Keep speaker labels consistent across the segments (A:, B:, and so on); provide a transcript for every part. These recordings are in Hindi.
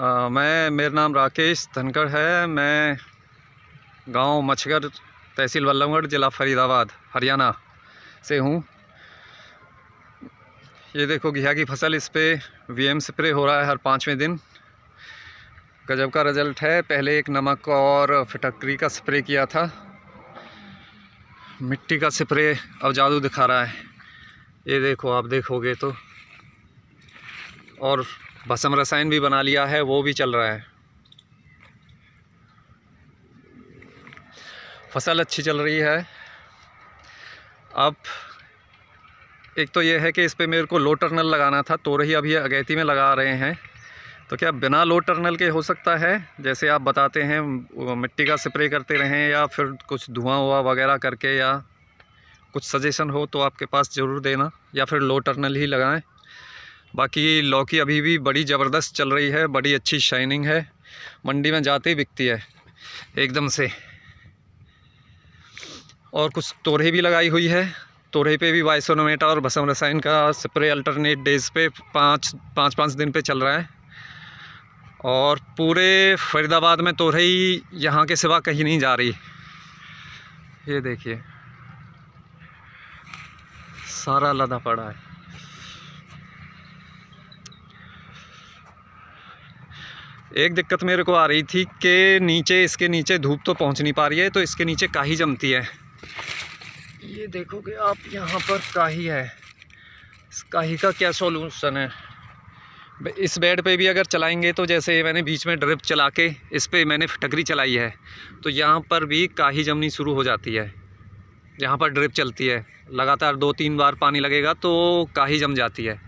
A: आ, मैं मेरा नाम राकेश धनखड़ है मैं गांव मछगर तहसील वल्लभगढ़ ज़िला फरीदाबाद हरियाणा से हूँ ये देखो घिया की फसल इस पर वी स्प्रे हो रहा है हर पाँचवें दिन गजब का रिजल्ट है पहले एक नमक और फिटकरी का स्प्रे किया था मिट्टी का स्प्रे अब जादू दिखा रहा है ये देखो आप देखोगे तो और भसम रसायन भी बना लिया है वो भी चल रहा है फसल अच्छी चल रही है अब एक तो ये है कि इस पर मेरे को लो टर्नल लगाना था तो रही अभी अगैती में लगा रहे हैं तो क्या बिना लो टर्नल के हो सकता है जैसे आप बताते हैं मिट्टी का स्प्रे करते रहें या फिर कुछ धुआं हुआ वगैरह करके या कुछ सजेशन हो तो आपके पास ज़रूर देना या फिर लो टर्नल ही लगाएं बाकी लौकी अभी भी बड़ी ज़बरदस्त चल रही है बड़ी अच्छी शाइनिंग है मंडी में जाते ही बिकती है एकदम से और कुछ तोरे भी लगाई हुई है तोरे पे भी वाइसोनोमेटा और भसम रसायन का स्प्रे अल्टरनेट डेज पे पाँच पाँच पाँच दिन पे चल रहा है और पूरे फरीदाबाद में ही यहाँ के सिवा कहीं नहीं जा रही ये देखिए सारा लदा पड़ा है एक दिक्कत मेरे को आ रही थी कि नीचे इसके नीचे धूप तो पहुंच नहीं पा रही है तो इसके नीचे काही जमती है ये देखोगे आप यहाँ पर काही है इस काही का क्या सॉल्यूशन है इस बेड पे भी अगर चलाएंगे तो जैसे मैंने बीच में ड्रिप चला के इस पर मैंने फटकरी चलाई है तो यहाँ पर भी काही जमनी शुरू हो जाती है यहाँ पर ड्रिप चलती है लगातार दो तीन बार पानी लगेगा तो काही जम जाती है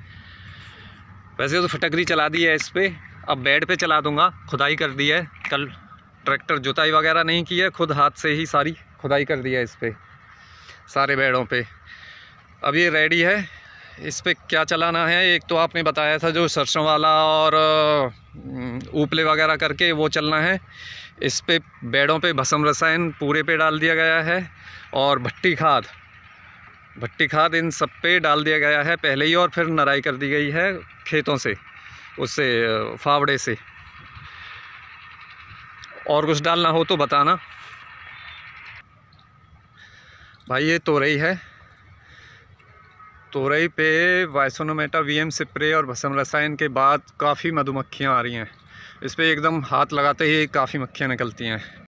A: वैसे तो फटकरी चला दी है इस पर अब बेड पे चला दूंगा खुदाई कर दी है कल ट्रैक्टर जुताई वगैरह नहीं की है खुद हाथ से ही सारी खुदाई कर दी है इस पर सारे बेड़ों पे अब ये रेडी है इस पर क्या चलाना है एक तो आपने बताया था जो सरसों वाला और उपले वगैरह करके वो चलना है इस पर बेड़ों पे भसम रसायन पूरे पे डाल दिया गया है और भट्टी खाद भट्टी खाद इन सब पे डाल दिया गया है पहले ही और फिर नराई कर दी गई है खेतों से उससे फावड़े से और कुछ डालना हो तो बताना भाई ये तोरई है तोरई पे वाइसोनोमेटा वीएम स्प्रे और भसम रसायन के बाद काफ़ी मधुमक्खियां आ रही हैं इस पर एकदम हाथ लगाते ही काफ़ी मक्खियां निकलती हैं